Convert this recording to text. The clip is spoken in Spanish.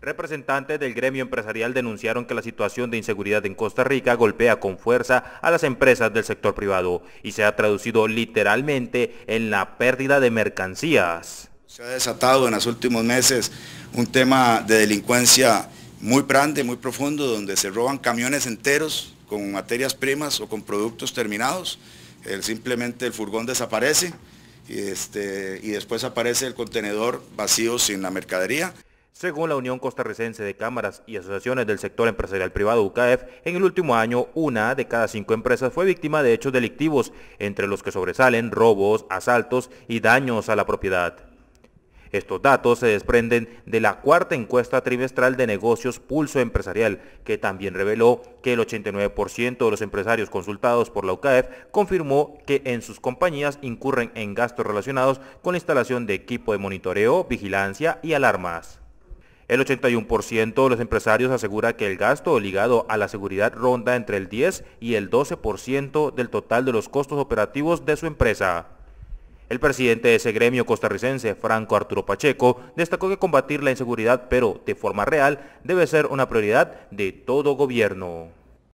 Representantes del gremio empresarial denunciaron que la situación de inseguridad en Costa Rica golpea con fuerza a las empresas del sector privado y se ha traducido literalmente en la pérdida de mercancías. Se ha desatado en los últimos meses un tema de delincuencia muy grande, muy profundo, donde se roban camiones enteros con materias primas o con productos terminados. simplemente el furgón desaparece este, y después aparece el contenedor vacío sin la mercadería. Según la Unión Costarricense de Cámaras y Asociaciones del Sector Empresarial Privado UCAEF, en el último año una de cada cinco empresas fue víctima de hechos delictivos, entre los que sobresalen robos, asaltos y daños a la propiedad. Estos datos se desprenden de la cuarta encuesta trimestral de negocios Pulso Empresarial, que también reveló que el 89% de los empresarios consultados por la UCAEF confirmó que en sus compañías incurren en gastos relacionados con la instalación de equipo de monitoreo, vigilancia y alarmas. El 81% de los empresarios asegura que el gasto ligado a la seguridad ronda entre el 10 y el 12% del total de los costos operativos de su empresa. El presidente de ese gremio costarricense, Franco Arturo Pacheco, destacó que combatir la inseguridad, pero de forma real, debe ser una prioridad de todo gobierno.